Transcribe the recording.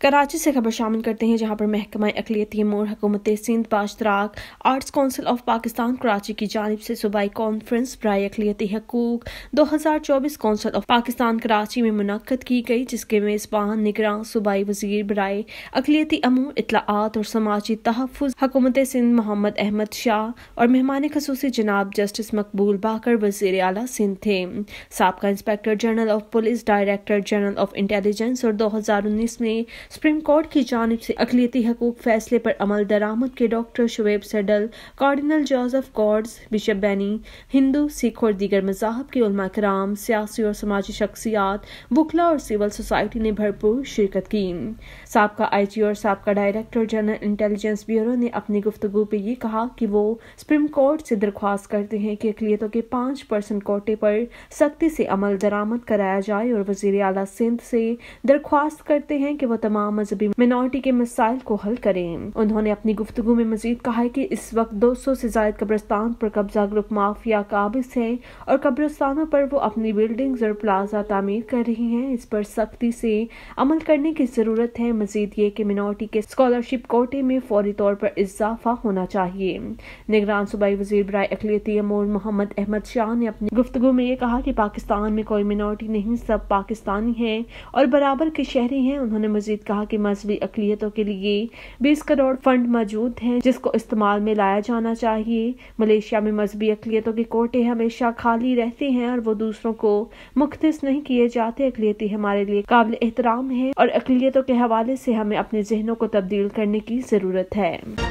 कराची से खबर शामिल करते हैं जहां पर महकमा अकलीती मोर हकूमत सिंध बाशतराक arts council of Pakistan Karachi की जानब से सूबाई कॉन्फ्रेंस ब्राय अकलीती हकूक दो हज़ार चौबीस कौंसल ऑफ पाकिस्तान कराची में मुनद की गई जिसके मेज़बान निगरान सूबाई वजीर बरए अकलीती अमूर इतलात और समाजी तहफ़ हकूमत सिंध मोहम्मद अहमद शाह और मेहमान खसूस जनाब जस्टिस मकबूल बाकर वजीर अला सिंध थे सबका inspector general of police director general of intelligence और दो हज़ार उन्नीस में सुप्रीम कोर्ट की जानब से अकलीती हकूक फैसले पर अमल दरामद के डॉक्टर शुएब सडल कार्डिनल जोजफ कॉर्ड्स बिशप बैनी हिंदू सिख और दीगर मजाहब के उलमा कराम सियासी और समाजी शख्सियात वकला और सिविल सोसाइटी ने भरपूर शिरकत की सबका आई जी और सबका डायरेक्टर जनरल इंटेलिजेंस ब्यूरो ने अपनी गुफ्तगु पर यह कहा कि वो सुप्रीम कोर्ट से दरख्वास्त करते हैं कि अकलीतों के पांच परसेंट कोटे पर सख्ती से अमल दरामद कराया जाए और वजीर अला सिंध से दरख्वास्त करते हैं कि वह तमाम तमाम मजहबी मिनोरिटी के मसाइल को हल करें उन्होंने अपनी गुफ्तु में मजीद कहा है की इस वक्त दो सौ ऐसी जायद कब्रस्तान पर कब्जा ग्रुप माफिया काबिज है और कब्रस्तानों पर वो अपनी बिल्डिंग और प्लाजा तमीर कर रही है इस पर सख्ती से अमल करने की जरूरत है मजीद ये की मिनोरिटी के स्कॉलरशिप कोटे में फौरी तौर पर इजाफा होना चाहिए निगरान सूबाई वजीर बरए अकली अमोर मोहम्मद अहमद शाह ने अपनी गुफ्तु में ये कहा कि पाकिस्तान में कोई मिनोरिटी नहीं सब पाकिस्तानी है और बराबर के शहरी हैं उन्होंने मजीद कहा कि मजहबी अकलीतों के लिए बीस करोड़ फंड मौजूद हैं जिसको इस्तेमाल में लाया जाना चाहिए मलेशिया में मजहबी अकलीतों के कोटे हमेशा खाली रहते हैं और वो दूसरों को मुख्त नहीं किए जाते अकलीति हमारे लिए काबिल एहतराम है और अकलीतों के हवाले से हमें अपने जहनों को तब्दील करने की जरूरत है